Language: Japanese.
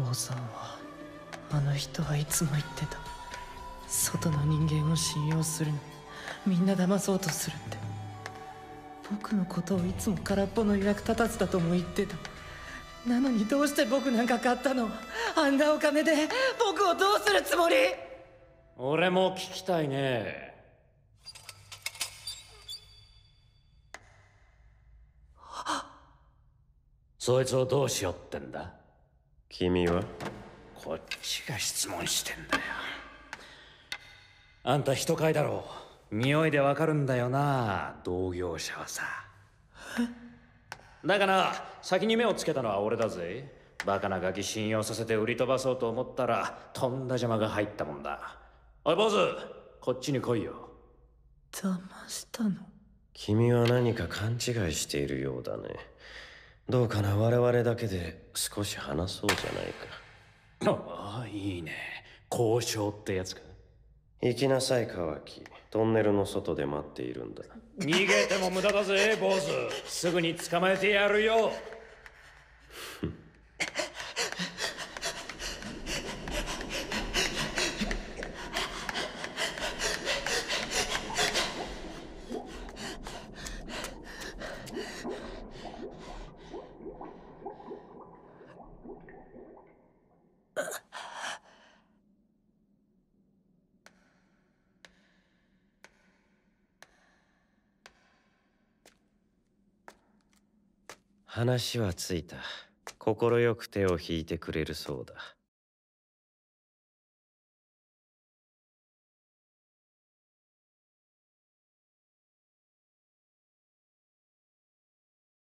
王さんはあの人はいつも言ってた外の人間を信用するなみんな騙そうとするって僕のことをいつも空っぽの役立たずだとも言ってたなのにどうして僕なんか買ったのあんなお金で僕をどうするつもり俺も聞きたいねそいつをどうしようってんだ君はこっちが質問してんだよあんた人買いだろう匂いでわかるんだよな同業者はさだから先に目をつけたのは俺だぜバカなガキ信用させて売り飛ばそうと思ったらとんだ邪魔が入ったもんだおい坊主こっちに来いよ騙したの君は何か勘違いしているようだねどうかな我々だけで少し話そうじゃないか。ああ、いいね。交渉ってやつか。行きなさい、カワキ。トンネルの外で待っているんだ。逃げても無駄だぜ、坊主。すぐに捕まえてやるよ。話はついた快く手を引いてくれるそうだ